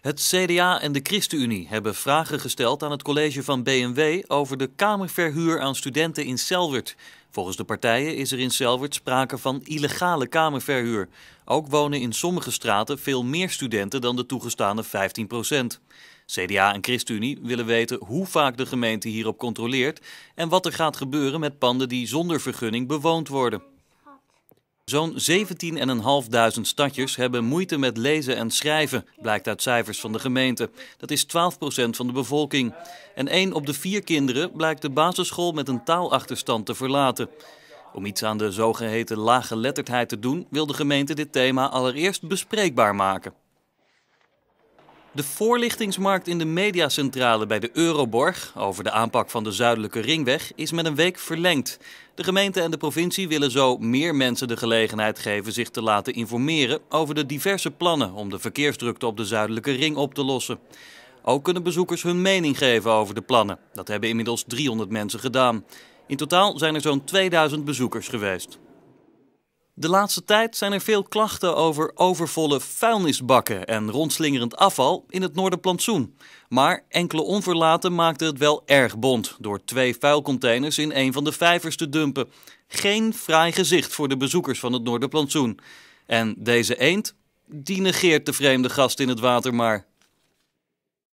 Het CDA en de ChristenUnie hebben vragen gesteld aan het college van BMW over de kamerverhuur aan studenten in Selwert. Volgens de partijen is er in Selwert sprake van illegale kamerverhuur. Ook wonen in sommige straten veel meer studenten dan de toegestane 15 procent. CDA en ChristenUnie willen weten hoe vaak de gemeente hierop controleert en wat er gaat gebeuren met panden die zonder vergunning bewoond worden. Zo'n 17.500 stadjes hebben moeite met lezen en schrijven, blijkt uit cijfers van de gemeente. Dat is 12% van de bevolking. En één op de vier kinderen blijkt de basisschool met een taalachterstand te verlaten. Om iets aan de zogeheten lage letterdheid te doen, wil de gemeente dit thema allereerst bespreekbaar maken. De voorlichtingsmarkt in de mediacentrale bij de Euroborg over de aanpak van de Zuidelijke Ringweg is met een week verlengd. De gemeente en de provincie willen zo meer mensen de gelegenheid geven zich te laten informeren over de diverse plannen om de verkeersdrukte op de Zuidelijke Ring op te lossen. Ook kunnen bezoekers hun mening geven over de plannen. Dat hebben inmiddels 300 mensen gedaan. In totaal zijn er zo'n 2000 bezoekers geweest. De laatste tijd zijn er veel klachten over overvolle vuilnisbakken en rondslingerend afval in het Noorderplantsoen. Maar enkele onverlaten maakten het wel erg bond door twee vuilcontainers in een van de vijvers te dumpen. Geen fraai gezicht voor de bezoekers van het Noorderplantsoen. En deze eend, die negeert de vreemde gast in het water maar.